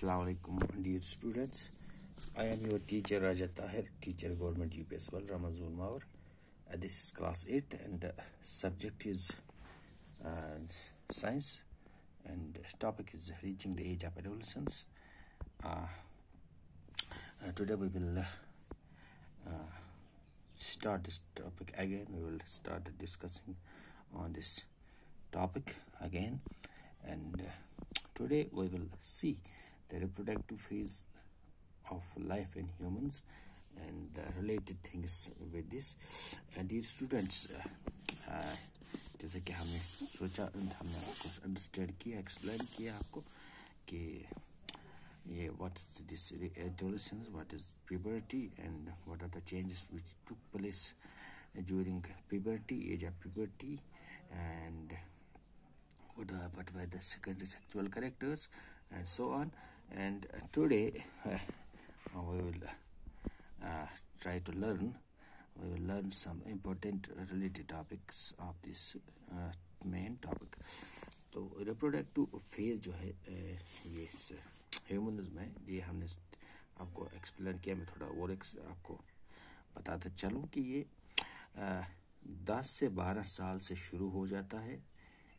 Assalamualaikum dear students. I am your teacher Rajat Tahir, teacher Government UPS World Ramazul Maur. Uh, this is class 8 and the uh, subject is uh, science and topic is reaching the age of adolescence. Uh, uh today we will uh, start this topic again. We will start discussing on this topic again and today we will see the reproductive phase of life in humans and related things with this and dear students uh, uh, जैसे कि हमने सोचा हमने आपको understand किया explain किया आपको कि ये what is this adolescence what is puberty and what are the changes which during puberty, age of puberty, and what were the secondary sexual characters, and so on. and today uh, we will uh, try to learn we will learn some important related topics of this uh, main topic तो reproductive phase जो है ये humanism है ये हमने आपको explain किया मैं थोड़ा और एक आपको बताते चलूँ कि ये दस से बारह साल से शुरू हो जाता है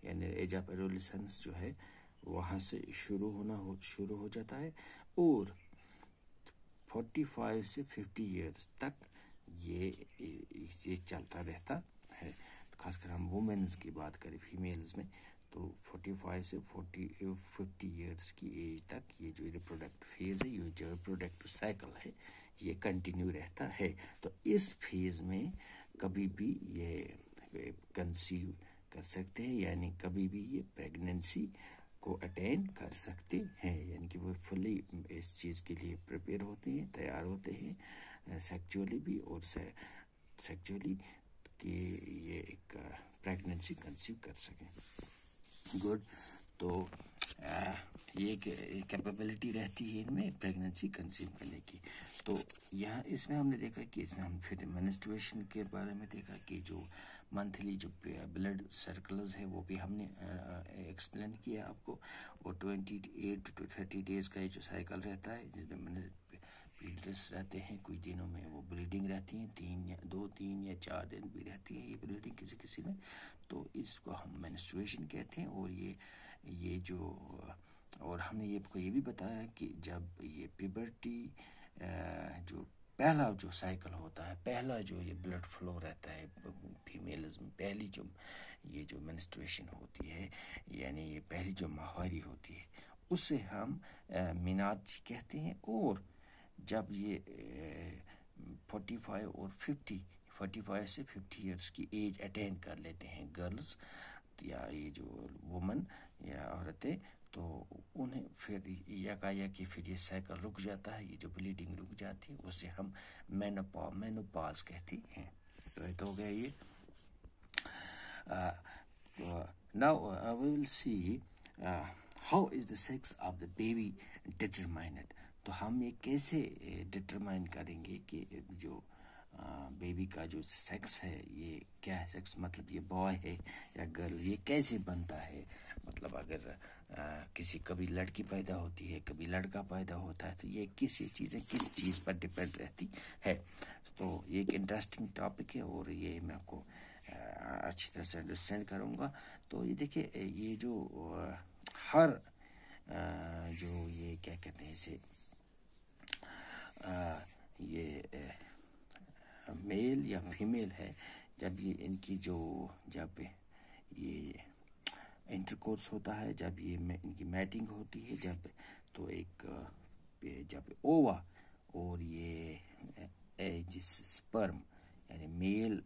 यानी एज ऑफ एडोलिसंस जो है वहाँ से शुरू होना हो शुरू हो जाता है और 45 से 50 इयर्स तक ये ये चलता रहता है खासकर हम वुमेन्स की बात करें फीमेल्स में तो 45 से 40 50 इयर्स की एज तक ये जो रिप्रोडक्ट फेज़ है ये जो प्रोडक्ट साइकिल है ये कंटिन्यू रहता है तो इस फेज़ में कभी भी ये कंसीव कर सकते हैं यानी कभी भी ये प्रेगनेंसी को अटेंड कर सकते हैं यानी कि वो फुली इस चीज़ के लिए प्रिपेयर होते हैं तैयार होते हैं सेक्चुअली भी और सेक्चुअली कि ये एक प्रेगनेंसी कंसीव कर सकें गुड तो आ, ये कैपेबिलिटी रहती है इनमें प्रेगनेंसी कंसीव करने की तो यहाँ इसमें हमने देखा कि इसमें हम फिर मैनिस्ट्रेशन के बारे में देखा कि जो मंथली जो ब्लड सर्कल्स है वो भी हमने एक्सप्लेन किया आपको और twenty eight to thirty days का ये जो साइकिल रहता है जिसमें मैंने रहते हैं कुछ दिनों में वो ब्लीडिंग रहती है तीन या दो तीन या चार दिन भी रहती है ये ब्लीडिंग किसी किसी में तो इसको हम मैनस्ट्रेशन कहते हैं और ये ये जो और हमने ये आपको ये भी बताया कि जब ये पिबर्टी जो पहला जो साइकिल होता है पहला जो ये ब्लड फ्लो रहता है फीमेल्स में पहली जो ये जो मेनस्ट्रेशन होती है यानी ये पहली जो माहवारी होती है उसे हम मीनाद कहते हैं और जब ये फोर्टी फाइव और फिफ्टी फोर्टी फाइव से फिफ्टी ईयर्स की एज अटेन कर लेते हैं गर्ल्स या ये जो वुमन या औरतें तो उन्हें फिर कि फिर ये साइकिल रुक जाता है ये जो ब्लीडिंग रुक जाती है उसे हम मैनोपा मैनोपाज कहते हैं तो ये तो हो गया ये now we will see how is the sex of the baby determined तो हम ये कैसे डिटरमाइन uh, करेंगे कि जो बेबी uh, का जो सेक्स है ये क्या है सेक्स मतलब ये बॉय है या गर्ल ये कैसे बनता है मतलब अगर आ, किसी कभी लड़की पैदा होती है कभी लड़का पैदा होता है तो ये किस ये चीज़ें किस चीज़ पर डिपेंड रहती है तो ये एक इंटरेस्टिंग टॉपिक है और ये मैं आपको अच्छी तरह से अंडरस्टैंड करूँगा तो ये देखिए ये जो हर जो ये क्या कहते हैं इसे ये मेल या फीमेल है जब ये इनकी जो जब ये इंटरकोर्स होता है जब ये इनकी मैटिंग होती है जब तो एक जब ओवा और ये एज स्पर्म यानी male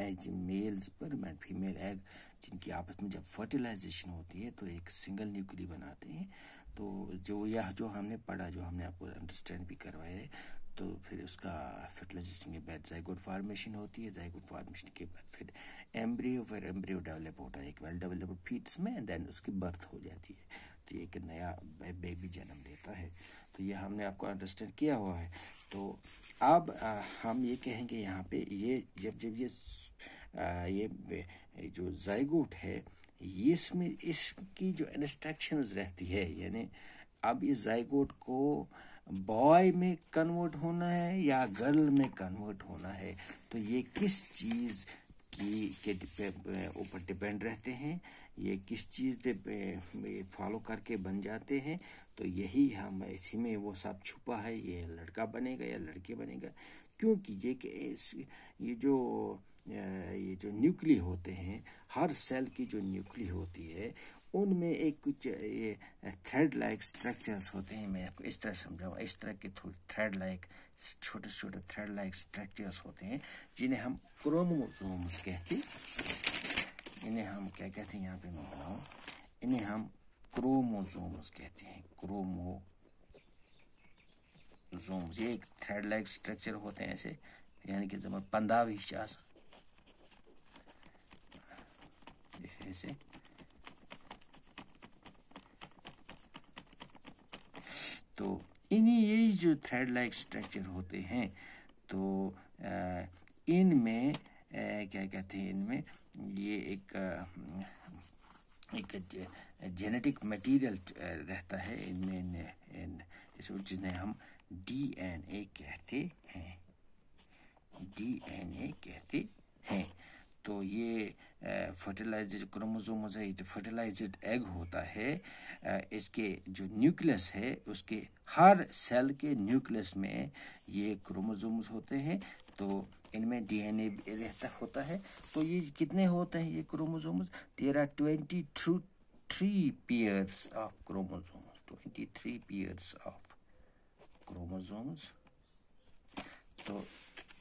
as male sperm and female egg जिनकी आपस में जब फर्टिलाइजेशन होती है तो एक सिंगल न्यूक्ली बनाते हैं तो जो यह जो हमने पढ़ा जो हमने आपको अंडरस्टैंड भी करवाया है तो फिर उसका फर्टिलाइजेशन के बाद जाइगोट फार्मेशन होती है जाइगोट फार्मेशन के बाद फिर एम्ब्रियो फिर एम्ब्रियो डेवलप होता है एक वेल डेवलप्ड फीट्स में देन उसकी बर्थ हो जाती है तो ये एक नया बेबी जन्म लेता है तो ये हमने आपको अंडरस्टैंड किया हुआ है तो अब हम ये कहेंगे यहाँ पे ये जब जब ये ये जो जाइगोट है इसमें इसकी जो इंस्ट्रक्शन रहती है यानी अब इस जाइगोट को बॉय में कन्वर्ट होना है या गर्ल में कन्वर्ट होना है तो ये किस चीज़ की के ऊपर डिपेंड रहते हैं ये किस चीज़ फॉलो करके बन जाते हैं तो यही हम इसी में वो सब छुपा है ये लड़का बनेगा या लड़की बनेगा क्योंकि ये ये जो ये जो न्यूक्ली होते हैं हर सेल की जो न्यूक्ली होती है उनमें एक कुछ ये थ्रेड लाइक स्ट्रक्चर्स होते हैं मैं आपको इस तरह समझाऊँ इस तरह के थ्रेड लाइक छोटे छोटे थ्रेड लाइक स्ट्रक्चर्स होते हैं जिन्हें हम क्रोमोसोम्स कहते हैं इन्हें हम क्या कहते हैं यहाँ पे मैं बनाऊँ इन्हें हम क्रोमोसोम्स कहते हैं क्रोमो जोम्स ये एक थ्रेड लाइक स्ट्रक्चर होते हैं ऐसे यानी कि जब पंदा भी ऐसे तो इन्हीं यही जो थ्रेड लाइक स्ट्रक्चर होते हैं तो इनमें क्या कहते हैं इनमें ये एक एक जेनेटिक मटेरियल रहता है इनमें इन, इन इसको जिन्हें हम डीएनए कहते हैं डीएनए कहते हैं तो ये फर्टिलाइज क्रोमोजोम है फर्टिलाइज्ड एग होता है इसके जो न्यूक्लियस है उसके हर सेल के न्यूक्लियस में ये क्रोमोजोम्स होते हैं तो इनमें डीएनए रहता होता है तो ये कितने होते हैं ये क्रोमोजोम्स तेरा twenty through three pairs of chromosomes twenty three pairs of chromosomes तो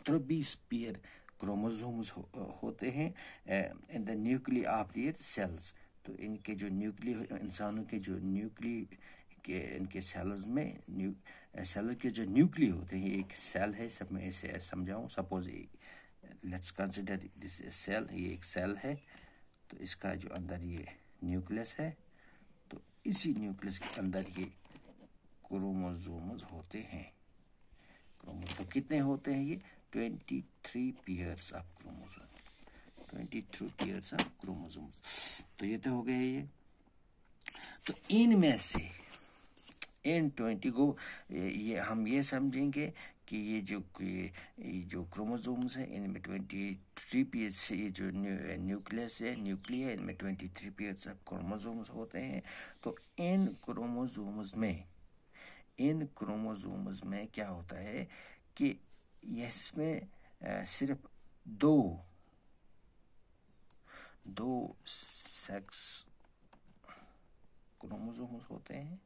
चौबीस पेयर क्रोमोजोम्स हो, होते हैं in the nuclei of their cells तो इनके जो न्यूक्ली इंसानों के जो न्यूक्ली के इनके सेल्स में न्यू सेल के जो न्यूक्ली होते हैं एक सेल है सब मैं इसे समझाऊँ suppose let's consider this cell ये एक सेल है तो इसका जो अंदर ये न्यूक्लियस है तो इसी न्यूक्लियस के अंदर ये क्रोमोजोम होते हैं क्रोमोजोम तो कितने होते हैं ये 23 pairs of chromosome 23 pairs of chromosome तो ये तो हो गए ये तो इनमें से एन ट्वेंटी को ये हम ये समझेंगे कि ये जो ये जो क्रोमोसोम्स हैं इनमें ट्वेंटी थ्री पीस ये जो न्यूक्लियस है न्यूक्लियर इनमें twenty three piece of chromosomes होते हैं तो इन क्रोमोसोम्स में इन क्रोमोसोम्स में क्या होता है कि इसमें सिर्फ दो दो सेक्स क्रोमोसोम्स होते हैं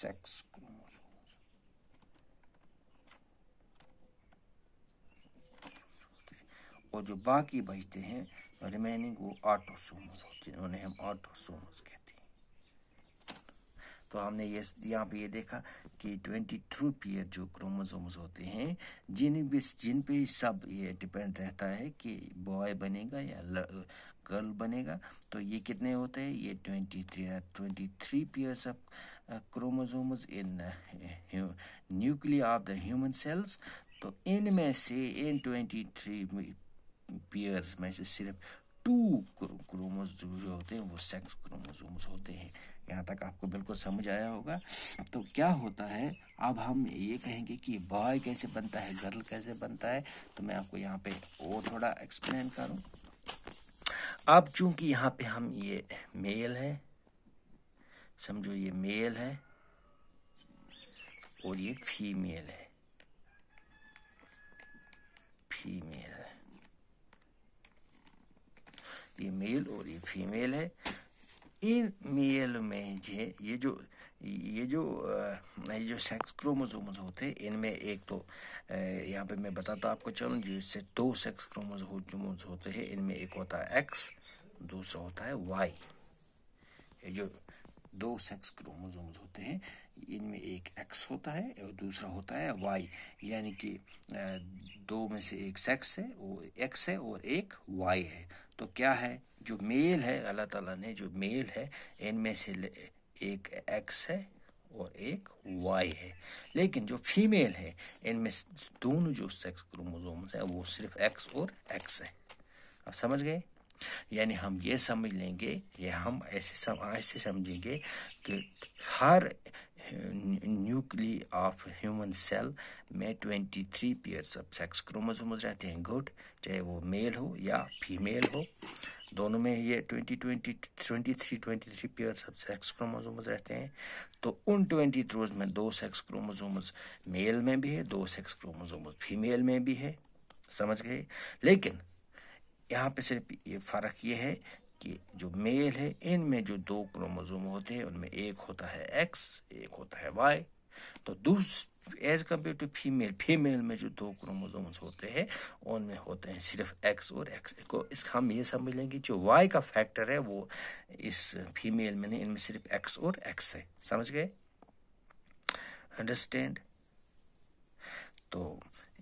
सेक्स क्रोमोसोम्स और जो बाकी बचते हैं रिमेनिंग वो ऑटोसोमस होते हैं उन्हें हम ऑटोसोमस कहते हैं तो हमने ये यहाँ पे ये देखा कि ट्वेंटी टू पेयर जो क्रोमोजोम्स होते हैं जिन भी जिन पे सब ये डिपेंड रहता है कि बॉय बनेगा या गर्ल बनेगा तो ये कितने होते हैं ये twenty three twenty three pairs of chromosomes in nuclei of the human cells तो इनमें से इन ट्वेंटी थ्री पेयर्स में से सिर्फ टू क्रोमोज जो होते हैं वो सेक्स क्रोमोजोम्स होते हैं यहाँ तक आपको बिल्कुल समझ आया होगा तो क्या होता है अब हम ये कहेंगे कि बॉय कैसे बनता है गर्ल कैसे बनता है तो मैं आपको यहाँ पे और थोड़ा एक्सप्लेन करूँ अब चूंकि यहाँ पे हम ये मेल है समझो ये मेल है और ये फीमेल है फीमेल है ये मेल और ये फीमेल है इन मेल में जे ये जो ये जो ये जो सेक्स क्रोमोजोम होते हैं इनमें एक तो यहाँ पे मैं बताता आपको चलूँ जिससे दो सेक्स क्रोमोजोम्स होते हैं इनमें एक होता है एक्स दूसरा होता है वाई ये जो दो सेक्स क्रोमोजोम होते हैं इनमें एक एक्स होता है और दूसरा होता है वाई यानी कि दो में से एक सेक्स है वो एक्स है और एक वाई है तो क्या है जो मेल है अल्लाह ताला ने जो मेल है इनमें से एक एक्स है और एक वाई है लेकिन जो फीमेल है इनमें दोनों जो सेक्स क्रोमोजोम्स है वो सिर्फ एक्स और एक्स है आप समझ गए यानी हम ये समझ लेंगे ये हम ऐसे सम, ऐसे समझेंगे कि हर न्यूक्ली ऑफ ह्यूमन सेल में 23 three pairs of sex chromosome रहते हैं गुड चाहे वो मेल हो या फीमेल हो दोनों में ये twenty twenty twenty three twenty three pair सब सेक्स क्रोमोजोमस रहते हैं तो उन ट्वेंटी थ्रोज में दो सेक्स क्रोमोजोमस मेल में भी है दो सेक्स क्रोमोजोमस फीमेल में भी है समझ गए लेकिन यहाँ पे सिर्फ ये फ़र्क ये है कि जो मेल है इनमें जो दो क्रोमोजोम होते हैं उनमें एक होता है एक्स एक होता है वाई तो दूस as compare to female female में जो दो क्रोमोजोम्स होते हैं उनमें होते हैं सिर्फ एक्स और एक्स को इस हम ये समझ लेंगे जो वाई का फैक्टर है वो इस फीमेल में नहीं इनमें सिर्फ एक्स और एक्स है समझ गए अंडरस्टैंड तो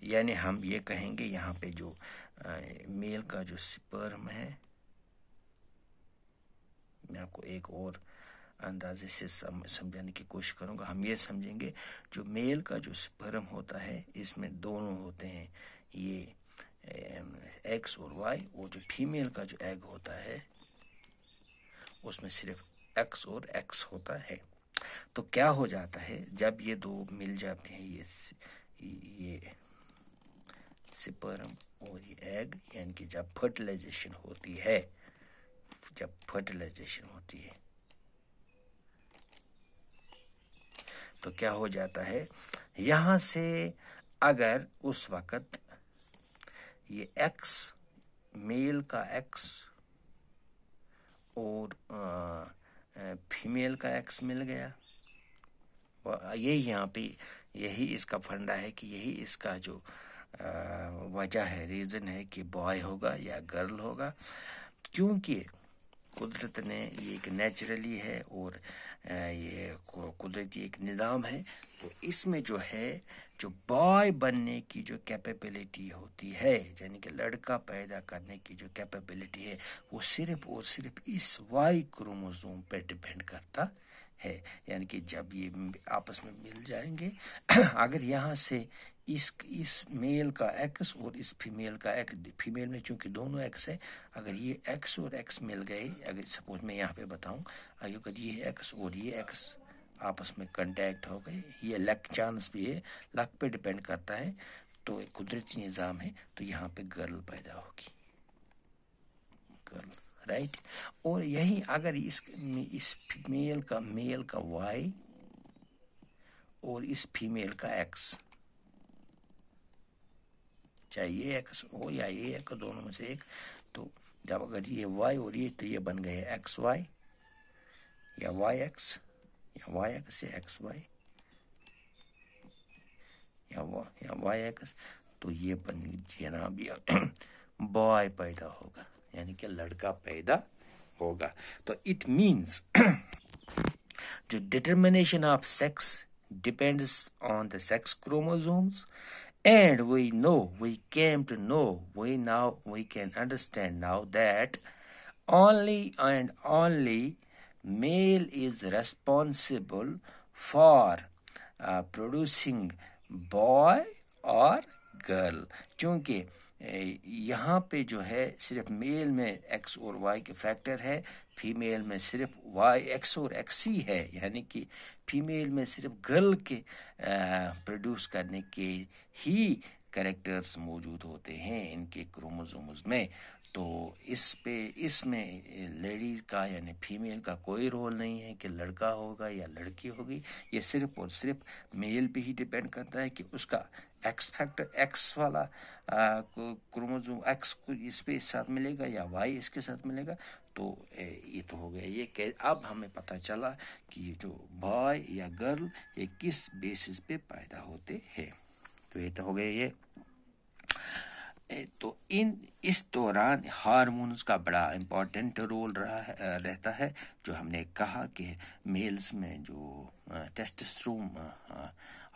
यानी हम ये कहेंगे यहाँ पे जो आ, मेल का जो स्पर्म है मैं आपको एक और अंदाजे से सम, समझाने की कोशिश करूँगा हम ये समझेंगे जो मेल का जो स्पर्म होता है इसमें दोनों होते हैं ये एक्स और वाई और जो फीमेल का जो एग होता है उसमें सिर्फ एक्स और एक्स होता है तो क्या हो जाता है जब ये दो मिल जाते हैं ये ये सिपर्म और ये एग यानी कि जब फर्टिलाइजेशन होती है जब फर्टिलाइजेशन होती है तो क्या हो जाता है यहाँ से अगर उस वक़्त ये एक्स मेल का एक्स और फीमेल का एक्स मिल गया यही यहाँ पे यही इसका फंडा है कि यही इसका जो वजह है रीज़न है कि बॉय होगा या गर्ल होगा क्योंकि कुदरत ने ये एक नेचुरली है और ये कुदरती एक निज़ाम है तो इसमें जो है जो बॉय बनने की जो कैपेबिलिटी होती है यानी कि लड़का पैदा करने की जो कैपेबिलिटी है वो सिर्फ और सिर्फ इस वाई क्रोमोजोम पर डिपेंड करता है यानी कि जब ये आपस में मिल जाएंगे अगर यहाँ से इस इस मेल का एक्स और इस फीमेल का एक्स फीमेल में चूंकि दोनों एक्स है अगर ये एक्स और एक्स मिल गए अगर सपोज मैं यहाँ पे बताऊँ अगर ये एक्स और ये एक्स आपस में कंटेक्ट हो गए ये लक चांस भी है लक पे डिपेंड करता है तो एक कुदरती निज़ाम है तो यहाँ पे गर्ल पैदा होगी गर्ल राइट और यही अगर इस इस फीमेल का मेल का वाई और इस फीमेल का एक्स चाहे ये एक्स हो या ये एक दोनों में से एक तो जब अगर ये वाई और ये तो ये बन गए एक्स वाई या वाई एक्स या वाई एक्स या एक्स वाई या वा या वाई एक्स तो ये बन जनाब भी बॉय पैदा होगा यानी कि लड़का पैदा होगा तो इट मीन्स जो determination of sex depends on the sex chromosomes And we know, we came to know, we now we can understand now that only and only male is responsible for uh, producing boy or girl. Because. यहाँ पे जो है सिर्फ mail में x और Y के factor है female में सिर्फ वाई एक्स और एक्स ही है यानी कि फीमेल में सिर्फ गर्ल के प्रोड्यूस करने के ही करेक्टर्स मौजूद होते हैं इनके क्रोमोजोम्स में तो इस पे इसमें लेडीज़ का यानी फीमेल का कोई रोल नहीं है कि लड़का होगा या लड़की होगी ये सिर्फ और सिर्फ मेल पे ही डिपेंड करता है कि उसका एक्स फैक्टर एक्स वाला क्रोमोजोम एक्स इस पे इस साथ मिलेगा या वाई इसके साथ मिलेगा तो ये तो हो गया ये अब हमें पता चला कि ये जो बॉय या गर्ल ये किस बेसिस पे पैदा होते हैं तो ये तो हो गया ये इन इस दौरान हारमोनस का बड़ा इम्पॉर्टेंट रोल रहा है रहता है जो हमने कहा कि मेल्स में जो टेस्टस्ट्रोम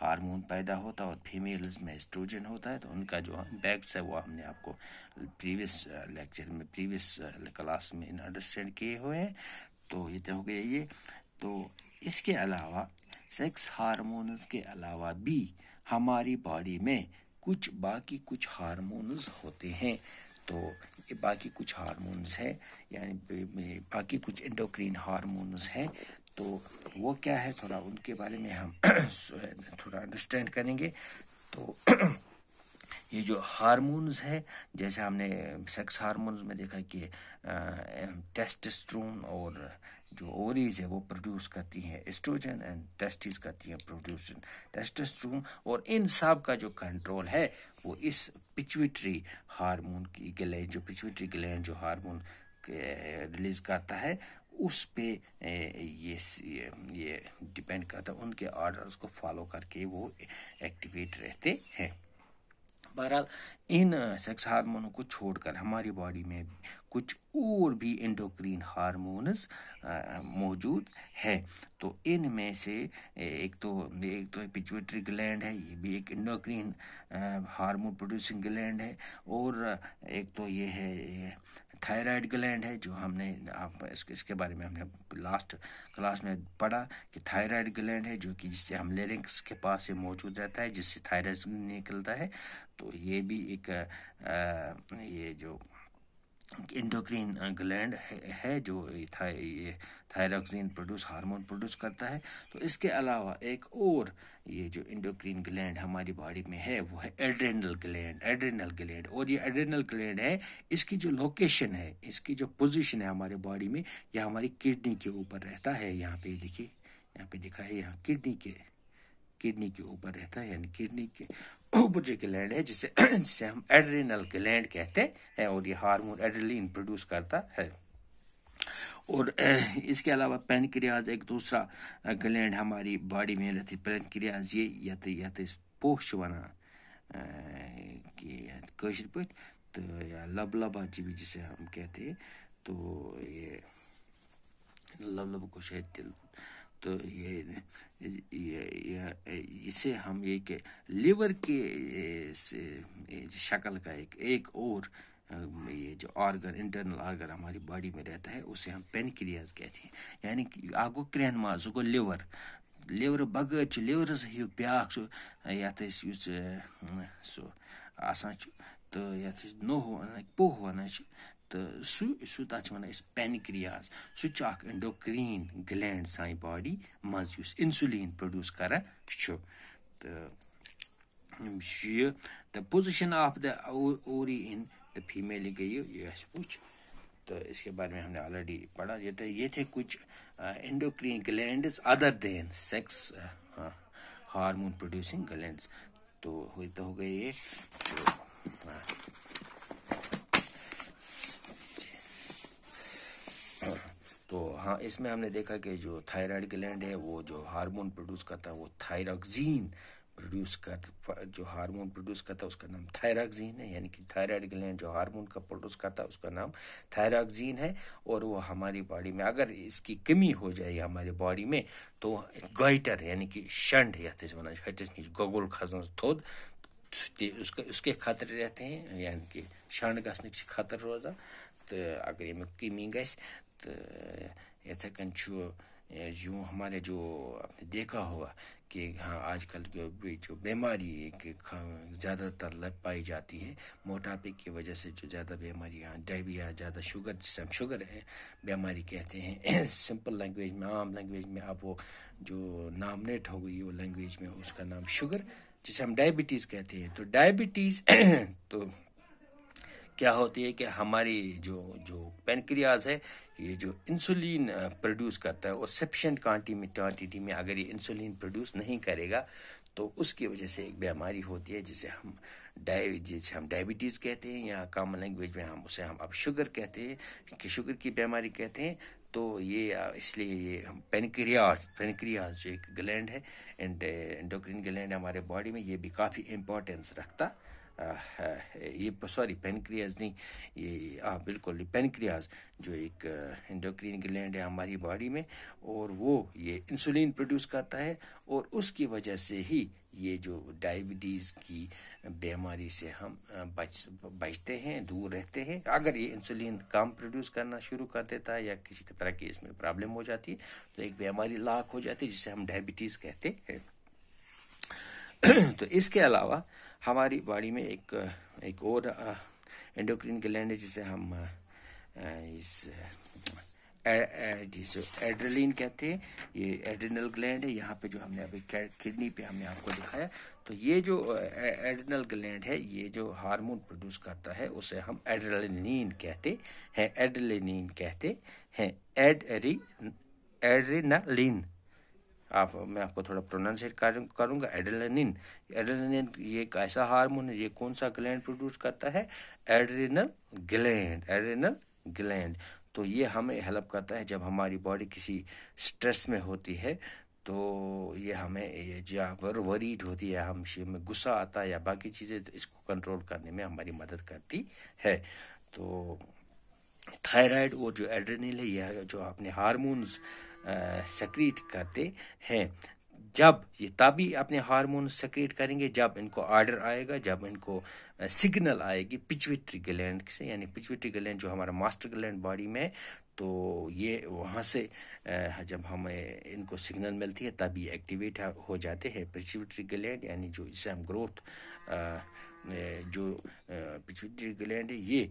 हार्मोन पैदा होता है और फीमेल्स में एस्ट्रोजन होता है तो उनका जो बैग्स है वो हमने आपको प्रीवियस लेक्चर में प्रीवियस क्लास में अंडरस्टैंड किए हुए हैं तो ये तो हो गया ये तो इसके अलावा सेक्स हारमोनस के अलावा भी हमारी बॉडी में कुछ बाकी कुछ हारमोन्स होते हैं तो ये बाकी कुछ हारमोन्स हैं यानी बाकी कुछ इंडोक्रीन हारमोन्स हैं तो वो क्या है थोड़ा उनके बारे में हम थोड़ा अंडरस्टैंड करेंगे तो ये जो हारमोनस है जैसे हमने सेक्स हार्मोन्स में देखा कि टेस्टोस्टेरोन और जो ओरीज है वो प्रोड्यूस करती हैं एस्ट्रोजन एंड टेस्टिस करती हैं प्रोड्यूसन टेस्टोस्टेरोन और इन सब का जो कंट्रोल है वो इस पिचुइटरी हार्मोन की ग्लैंड जो पिचुटरी ग्लैंड जो हार्मोन रिलीज करता है उस पे ये ये डिपेंड करता है उनके ऑर्डर्स को फॉलो करके वो एक्टिवेट रहते हैं बहरहाल इन सेक्स हार्मोनों को छोड़कर हमारी बॉडी में कुछ और भी इंडोक्रीन हारमोनस मौजूद है तो इनमें से एक तो एक तो पिचुएटरी ग्लैंड है ये भी एक इंडोक्रीन हार्मोन प्रोड्यूसिंग ग्लैंड है और एक तो ये है थायराइड ग्लैंड है जो हमने आप इसके इसके बारे में हमने लास्ट क्लास में पढ़ा कि थायराइड ग्लैंड है जो कि जिससे हम लेरिंग्स के पास से मौजूद रहता है जिससे थायराइड निकलता है तो ये भी एक आ, ये जो इंडोक्रीन ग्लैंड uh, है, है जो था, ये थायरॉक्सिन प्रोड्यूस हार्मोन प्रोड्यूस करता है तो इसके अलावा एक और ये जो इंडोक्रीन ग्लैंड हमारी बॉडी में है वो है एड्रेनल ग्लैंड एड्रेनल ग्लैंड और ये एड्रेनल ग्लैंड है इसकी जो लोकेशन है इसकी जो पोजीशन है हमारे बॉडी में यह हमारी किडनी के ऊपर रहता है यहाँ पे देखिए यहाँ पे दिखाई यहाँ किडनी के किडनी के ऊपर रहता है यानी किडनी के ओबुटरी ग्लैंड है जिसे जिसे हम एड्रिनल ग्लैंड कहते हैं और ये हार्मोन एड्रिलिन प्रोड्यूस करता है और इसके अलावा पेनक्रियाज एक दूसरा ग्लैंड हमारी बॉडी में रहती पेनक्रियाज ये यथ यथ पोष वनान कशिर पे तो या लबलबा जी भी जिसे हम कहते हैं तो ये लब को शायद तो ये ये इसे हम एक लिवर के शक्ल का एक एक और ये जो ऑर्गन इंटरनल ऑर्गन हमारी बॉडी में रहता है उसे हम पेनक्रियाज कहते हैं यानी कि आगो क्रहन माज गो लिवर लिवर बगैर लिवर हूँ ब्या ये सो आसान तो ये तो नोह पोह वन تہٕ سُہ سُہ تَتھ چھِ وَنان أسۍ پٮ۪نکِرٛیاز سُہ چھُ اَکھ اِنڈوکرٛیٖن گٕلینٛڈ سانہِ باڈی منٛز یُس اِنسُلیٖن پرٛوڈیوٗس کَران چھُ تہٕ چھُ یہِ the position of the ovary in the female یہِ گٔے یہِ اَسہِ وٕچھ तो इसके बारे में हमने ऑलरेडी पढ़ा ये थे ये थे कुछ endocrine glands other than sex hormone producing glands तो हुई तो हो गए ये तो, आ, हाँ इसमें हमने देखा कि जो थायराइड ग्लैंड है वो जो हार्मोन प्रोड्यूस करता है वो थायरॉक्जीन प्रोड्यूस कर जो हार्मोन प्रोड्यूस करता है उसका नाम थायरॉक्जीन है यानी कि थायराइड ग्लैंड जो हार्मोन का प्रोड्यूस करता है उसका नाम थायरॉक्जीन है और वो हमारी बॉडी में अगर इसकी कमी हो जाए हमारी बॉडी में तो गोइटर यानी कि शंड यथ वन हटिस गगुल खजन थोद उसके उसके खतरे रहते हैं यानी कि शंड गसनिक खतर रोजा तो अगर यमें कमी ग यथा कंचू यूँ हमारे जो आपने देखा हुआ कि हाँ आजकल जो जो बीमारी एक ज़्यादातर लग पाई जाती है मोटापे की वजह से जो ज़्यादा बीमारियाँ डायबिया ज़्यादा शुगर हम शुगर है बीमारी कहते हैं सिंपल लैंग्वेज में आम लैंग्वेज में आप वो जो नामनेट हो गई वो लैंग्वेज में उसका नाम शुगर जिसे हम डायबिटीज़ कहते हैं तो डायबिटीज़ तो क्या होती है कि हमारी जो जो पेनक्रियाज है ये जो इंसुलिन प्रोड्यूस करता है और सफिशेंट क्वान्टिटी में अगर ये इंसुलिन प्रोड्यूस नहीं करेगा तो उसकी वजह से एक बीमारी होती है जिसे हम डाइ जिसे हम डायबिटीज़ कहते हैं या कॉमन लैंग्वेज में हम उसे हम अब शुगर कहते हैं कि शुगर की बीमारी कहते हैं तो ये इसलिए ये पेनक्रियाज पेनक्रियाज जो एक ग्लैंड है एंड एंडोक्रीन ग्लैंड हमारे बॉडी में ये भी काफ़ी इम्पोर्टेंस रखता ये सॉरी पेनक्रियाज नहीं ये हाँ बिल्कुल पेनक्रियाज जो एक इंडोक्रीन ग्लैंड है हमारी बॉडी में और वो ये इंसुलिन प्रोड्यूस करता है और उसकी वजह से ही ये जो डायबिटीज़ की बीमारी से हम बच बचते हैं दूर रहते हैं अगर ये इंसुलिन कम प्रोड्यूस करना शुरू कर देता है या किसी तरह की इसमें प्रॉब्लम हो जाती है तो एक बीमारी लाख हो जाती है जिसे हम डायबिटीज़ कहते हैं तो इसके अलावा हमारी बॉडी में एक एक और एंडोक्रीन ग्लैंड है जिसे हम इस जिसे एड्रेलिन कहते हैं ये एड्रिनल ग्लैंड है यहाँ पे जो हमने अभी किडनी पे हमने आपको दिखाया तो ये जो एड्रिनल ग्लैंड है ये जो हार्मोन प्रोड्यूस करता है उसे हम एड्रेलिन कहते हैं एड्रेलिन कहते हैं एड एड्रेनालिन आप मैं आपको थोड़ा प्रोनाउंसिएट करूँगा एड्रेलिन एड्रेलिन ये एक ऐसा हार्मोन है ये कौन सा ग्लैंड प्रोड्यूस करता है एड्रेनल ग्लैंड एड्रेनल ग्लैंड तो ये हमें हेल्प करता है जब हमारी बॉडी किसी स्ट्रेस में होती है तो ये हमें वर वरीड होती है हम में गुस्सा आता है या बाकी चीज़ें तो इसको कंट्रोल करने में हमारी मदद करती है तो थायराइड और जो एड्रेनिल है यह जो अपने हार्मोन्स सक्रिएट करते हैं जब ये तभी अपने हार्मोन सक्रिएट करेंगे जब इनको आर्डर आएगा जब इनको सिग्नल आएगी पिचविट्री ग्लैंड से यानी पिचविट्री ग्लैंड जो हमारा मास्टर ग्लैंड बॉडी में तो ये वहाँ से जब हमें इनको सिग्नल मिलती है तभी एक्टिवेट हो जाते हैं पिचविट्री ग्लैंड यानी जो इसे हम ग्रोथ जो पिचविट्री ग्लैंड है ये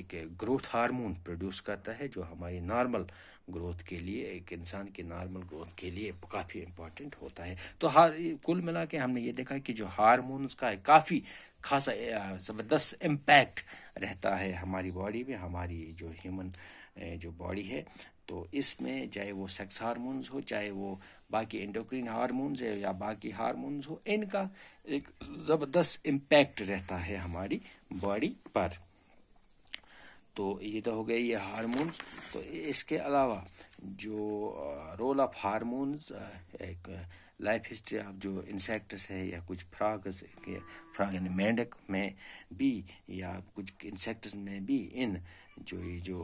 एक ग्रोथ हार्मोन प्रोड्यूस करता है जो हमारी नॉर्मल ग्रोथ के लिए एक इंसान की नॉर्मल ग्रोथ के लिए काफ़ी इम्पॉर्टेंट होता है तो हार कुल मिला के हमने ये देखा कि जो हारमोन्स का है काफ़ी खासा ज़बरदस्त इम्पैक्ट रहता है हमारी बॉडी में हमारी जो ह्यूमन जो बॉडी है तो इसमें चाहे वो सेक्स हारमोन्स हो चाहे वो बाकी इंडोक्रीन हारमोन्स है या बाकी हारमोन्स हो इनका एक ज़बरदस्त इम्पैक्ट रहता है हमारी बॉडी पर तो ये तो हो गए ये हारमोन्स तो इसके अलावा जो रोल ऑफ हारमोन्स एक लाइफ हिस्ट्री ऑफ जो इंसेक्ट्स है या कुछ फ्रागस फ्राग यानी मेंढक में भी या कुछ इंसेक्ट्स में भी इन जो ये जो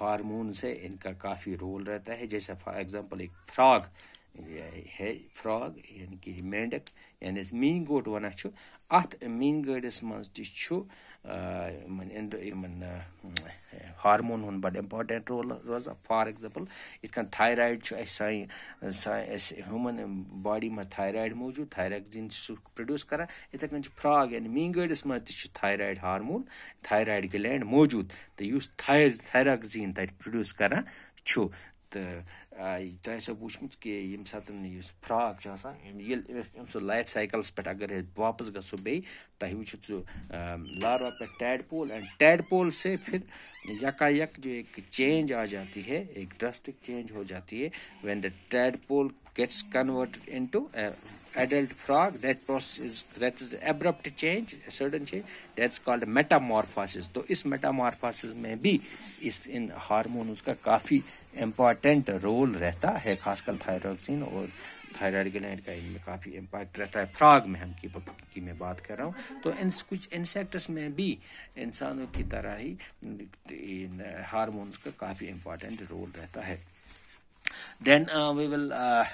हारमोन्स है इनका काफ़ी रोल रहता है जैसे फॉर एग्जांपल एक फ्राग है फ्राग यानी कि मेंढक यानी मीन गोट वन अत मीन गडस मज हारमोन हूं बड़ इम्पार्टेंट रोल रोज फार एग्जाम्पल इत थड ह्यूमन बॉडी में थायरॉइड मौजूद थायरॉक्जीन प्रड्यूस कर इत फ्रॉग यानी मीगड़स मह थायरॉइड हारमोन थायरॉइड ग्लैंड मौजूद तो थायरॉक्जीन तड्यूस कर تہٕ تۄہہِ آسیو وٕچھمُت کہِ ییٚمہِ ساتہٕ یُس فراک چھُ آسان ییٚلہِ أمۍ سُہ لایف سایکَلَس پٮ۪ٹھ اگر أسۍ واپَس گژھو بیٚیہِ تۄہہِ وٕچھِو سُہ لاروا پٮ۪ٹھ ٹیڈ پول اینڈ ٹیڈ پول سے پھر یکا یک جو ایک چینج آ جاتی ہے ایک ڈرسٹک چینج ہو جاتی ہے when the tadpole gets converted into a adult frog that process is that is abrupt change a sudden change that's called metamorphosis तो इस metamorphosis में भी इस इन हार्मोन्स का काफ़ी इम्पॉर्टेंट रोल रहता है खासकर थायरोक्सिन और थायराइड ग्लैंड का इनमें काफ़ी इम्पैक्ट रहता है फ्राग में हम की, की मैं बात कर रहा हूँ तो इन कुछ इंसेक्ट्स में भी इंसानों की तरह ही इन हारमोन्स का काफ़ी इम्पॉर्टेंट रोल रहता है then uh, we will uh,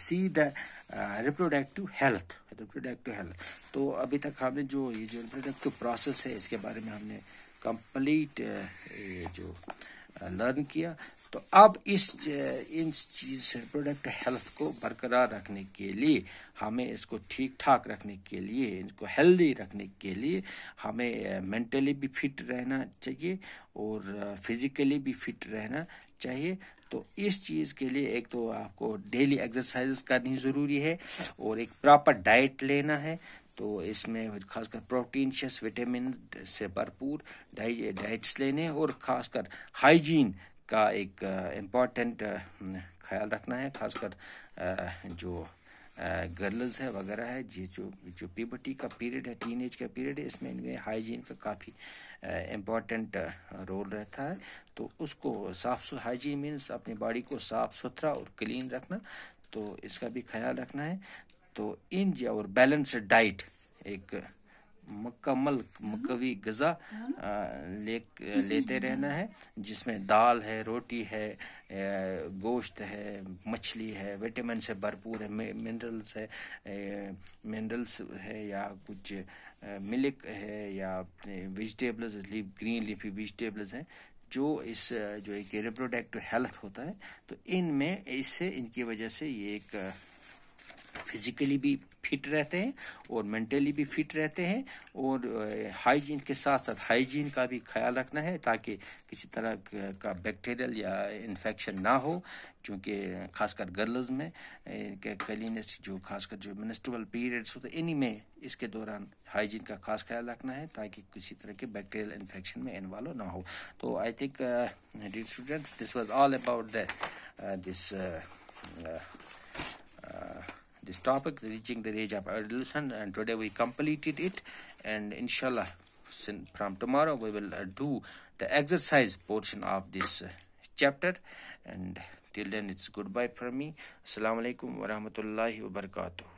see the uh, reproductive health reproductive health तो अभी तक हमने जो ये जो रिप्रोडक्टिव प्रोसेस है इसके बारे में हमने कंप्लीट uh, जो लर्न uh, किया तो अब इस इन चीज से प्रोडक्ट हेल्थ को बरकरार रखने के लिए हमें इसको ठीक ठाक रखने के लिए इनको हेल्दी रखने के लिए हमें मेंटली भी फिट रहना चाहिए और फिजिकली भी फिट रहना चाहिए तो इस चीज़ के लिए एक तो आपको डेली एक्सरसाइज करनी ज़रूरी है और एक प्रॉपर डाइट लेना है तो इसमें खासकर प्रोटीनशियस विटामिन से भरपूर डाइट्स लेने और खासकर हाइजीन का एक इम्पॉर्टेंट ख्याल रखना है खासकर जो गर्ल्स है वगैरह है ये जो जो प्यूबर्टी का पीरियड है टीन एज का पीरियड है इसमें इनमें हाइजीन का काफ़ी इम्पॉर्टेंट रोल रहता है तो उसको साफ हाइजीन मीन्स अपनी बॉडी को साफ सुथरा और क्लीन रखना तो इसका भी ख्याल रखना है तो इन और बैलेंस डाइट एक मुकम्मल मकवी गज़ा हाँ। ले लेते रहना है जिसमें दाल है रोटी है गोश्त है मछली है विटामिन से भरपूर है मिनरल्स है मिनरल्स है या कुछ मिल्क है या vegetables leaf green leafy vegetables हैं जो इस जो एक रिप्रोडक्टिव हेल्थ होता है तो इनमें इससे इनकी वजह से ये एक फिजिकली भी फिट रहते हैं और मेंटली भी फिट रहते हैं और हाइजीन के साथ साथ हाइजीन का भी ख्याल रखना है ताकि किसी तरह का बैक्टीरियल या इन्फेक्शन ना हो चूँकि खासकर गर्ल्स में कलिनस जो खासकर जो मिनिस्ट्रल पीरियड्स होते इन्हीं में इसके दौरान हाइजीन का खास ख्याल रखना है ताकि किसी तरह के बैक्टीरियल इन्फेक्शन में इन्वॉल्व ना हो तो I think student this was all about the this this topic reaching the age of adolescence and today we completed it and inshallah from tomorrow we will uh, do the exercise portion of this uh, chapter and till then it's goodbye for me assalamu alaikum wa rahmatullahi wa barakatuh